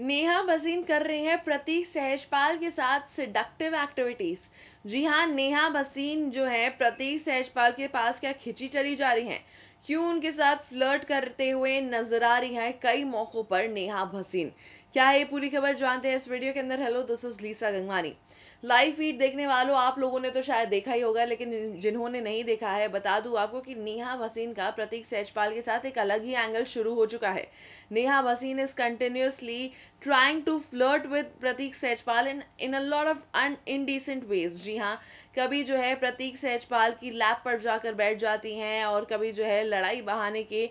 नेहा बजीन कर रही हैं प्रतीक सहजपाल के साथ सिडक्टिव एक्टिविटीज़ जी हाँ नेहा बसीन जो है प्रतीक सहजपाल के पास क्या खिंची चली जा रही हैं क्यों उनके साथ फ्लर्ट करते हुए नजर आ रही हैं कई मौक़ों पर नेहा भसीन क्या है पूरी खबर जानते हैं इस वीडियो के अंदर hello this is Lisa Gangwani live feed देखने वालों आप लोगों ने तो शायद देखा ही होगा लेकिन जिन्होंने नहीं देखा है बता दूं आपको कि नेहा भसीन का प्रतीक सैजपाल के साथ एक अलग ही एंगल शुरू हो चुका है Neha Bhasin is continuously trying to flirt with Pratik Sehajpal in in a lot of un indecent ways जी हाँ कभी जो है प्रतीक सैजपाल की लैब पर जाकर बैठ जाती हैं और कभी जो है लड़ाई बहाने के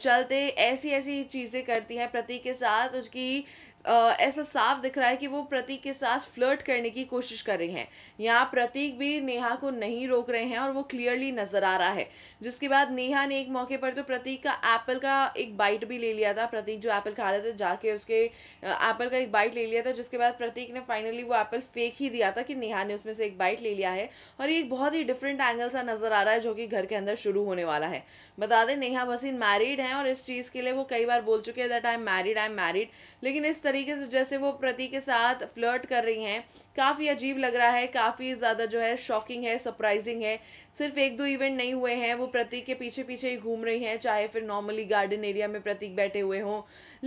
चलते ऐसी ऐसी चीज़ें करती हैं प्रतीक के साथ उसकी ऐसा साफ दिख रहा है कि वो प्रतीक के साथ फ्लर्ट करने की कोशिश कर रही हैं यहाँ प्रतीक भी नेहा को नहीं रोक रहे हैं और वो क्लियरली नजर आ रहा है जिसके बाद नेहा ने एक मौके पर तो प्रतीक का एप्पल का एक बाइट भी ले लिया था प्रतीक जो एप्पल खा रहे थे जाके उसके एप्पल का एक बाइट ले लिया था जिसके बाद प्रतीक ने फाइनली वो एप्पल फेंक ही दिया था कि नेहा ने उसमें से एक बाइट ले लिया है और ये एक बहुत ही डिफरेंट एंगल सा नजर आ रहा है जो कि घर के अंदर शुरू होने वाला है बता दें नेहा बसीन मैरिड है और इस चीज़ के लिए वो कई बार बोल चुके हैं that I am married I am married लेकिन इस तरह तरीके से जैसे वो प्रति के साथ फ्लर्ट कर रही हैं काफ़ी अजीब लग रहा है काफ़ी ज़्यादा जो है शॉकिंग है सरप्राइजिंग है सिर्फ एक दो इवेंट नहीं हुए हैं वो प्रतीक के पीछे पीछे ही घूम रही हैं चाहे फिर नॉर्मली गार्डन एरिया में प्रतीक बैठे हुए हों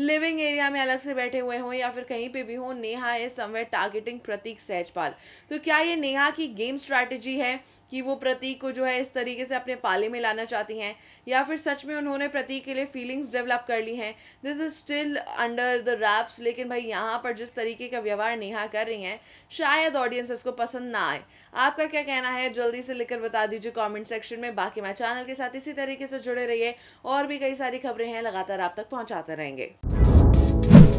लिविंग एरिया में अलग से बैठे हुए हों या फिर कहीं पे भी हों नेहा है समवेयर टारगेटिंग प्रतीक सहजपाल तो क्या ये नेहा की गेम स्ट्रैटेजी है कि वो प्रतीक को जो है इस तरीके से अपने पाले में लाना चाहती हैं या फिर सच में उन्होंने प्रतीक के लिए फीलिंग्स डेवलप कर ली हैं this is still under the wraps लेकिन भाई यहाँ पर जिस तरीके का व्यवहार नेहा कर रही हैं शायद ऑडियंस इसको पसंद ना आए आपका क्या कहना है जल्दी से लिखकर बता दीजिए कॉमेंट सेक्शन में बाकी मैं चैनल के साथ इसी तरीके से जुड़े रहिए और भी कई सारी खबरें हैं लगातार आप तक पहुँचाते रहेंगे